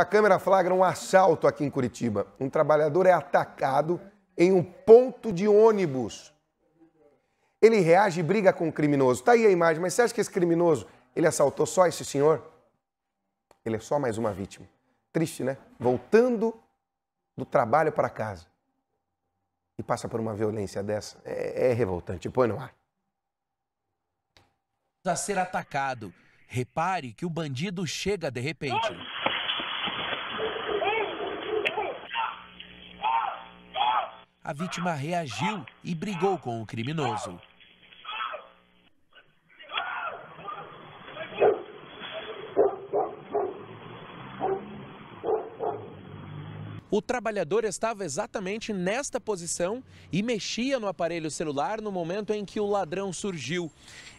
A câmera flagra um assalto aqui em Curitiba. Um trabalhador é atacado em um ponto de ônibus. Ele reage e briga com o criminoso. Está aí a imagem, mas você acha que esse criminoso, ele assaltou só esse senhor? Ele é só mais uma vítima. Triste, né? Voltando do trabalho para casa e passa por uma violência dessa. É, é revoltante. Põe no ar. A ser atacado. Repare que o bandido chega de repente. a vítima reagiu e brigou com o criminoso. O trabalhador estava exatamente nesta posição e mexia no aparelho celular no momento em que o ladrão surgiu.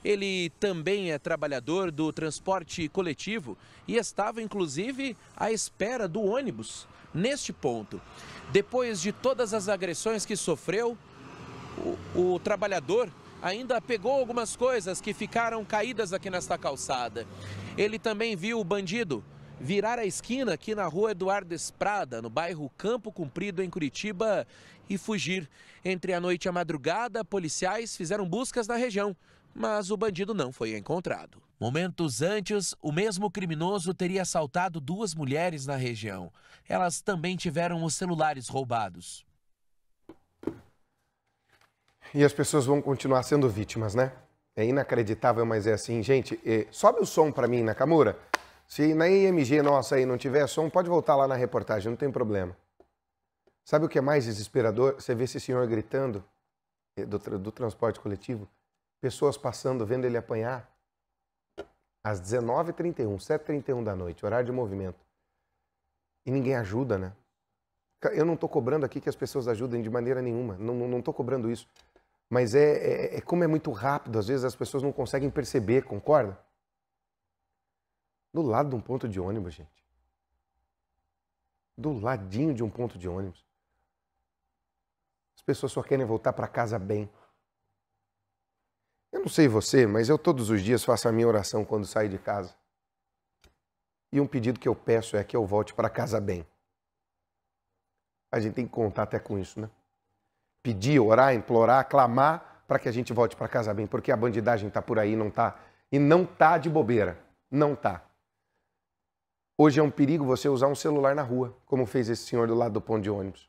Ele também é trabalhador do transporte coletivo e estava, inclusive, à espera do ônibus neste ponto. Depois de todas as agressões que sofreu, o, o trabalhador ainda pegou algumas coisas que ficaram caídas aqui nesta calçada. Ele também viu o bandido virar a esquina aqui na rua Eduardo Esprada, no bairro Campo Cumprido, em Curitiba, e fugir. Entre a noite e a madrugada, policiais fizeram buscas na região, mas o bandido não foi encontrado. Momentos antes, o mesmo criminoso teria assaltado duas mulheres na região. Elas também tiveram os celulares roubados. E as pessoas vão continuar sendo vítimas, né? É inacreditável, mas é assim. Gente, eh, sobe o som para mim, Nakamura. Se na IMG nossa aí não tiver som, pode voltar lá na reportagem, não tem problema. Sabe o que é mais desesperador? Você vê esse senhor gritando eh, do, do transporte coletivo, pessoas passando, vendo ele apanhar. Às 19h31, 7h31 da noite, horário de movimento. E ninguém ajuda, né? Eu não estou cobrando aqui que as pessoas ajudem de maneira nenhuma, não estou cobrando isso. Mas é, é, é como é muito rápido, às vezes as pessoas não conseguem perceber, concorda? Do lado de um ponto de ônibus, gente. Do ladinho de um ponto de ônibus. As pessoas só querem voltar para casa bem. Eu não sei você, mas eu todos os dias faço a minha oração quando saio de casa. E um pedido que eu peço é que eu volte para casa bem. A gente tem que contar até com isso, né? Pedir, orar, implorar, clamar para que a gente volte para casa bem, porque a bandidagem está por aí, não tá E não tá de bobeira. Não tá. Hoje é um perigo você usar um celular na rua, como fez esse senhor do lado do ponto de ônibus.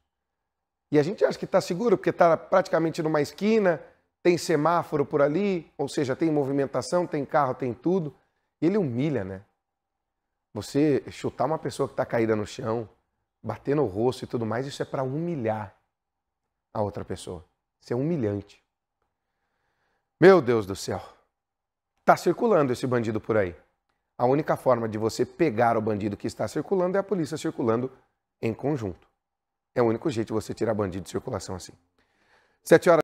E a gente acha que está seguro, porque está praticamente numa esquina, tem semáforo por ali, ou seja, tem movimentação, tem carro, tem tudo. Ele humilha, né? Você chutar uma pessoa que está caída no chão, bater no rosto e tudo mais, isso é para humilhar a outra pessoa. Isso é humilhante. Meu Deus do céu. está circulando esse bandido por aí. A única forma de você pegar o bandido que está circulando é a polícia circulando em conjunto. É o único jeito de você tirar bandido de circulação assim. Sete horas.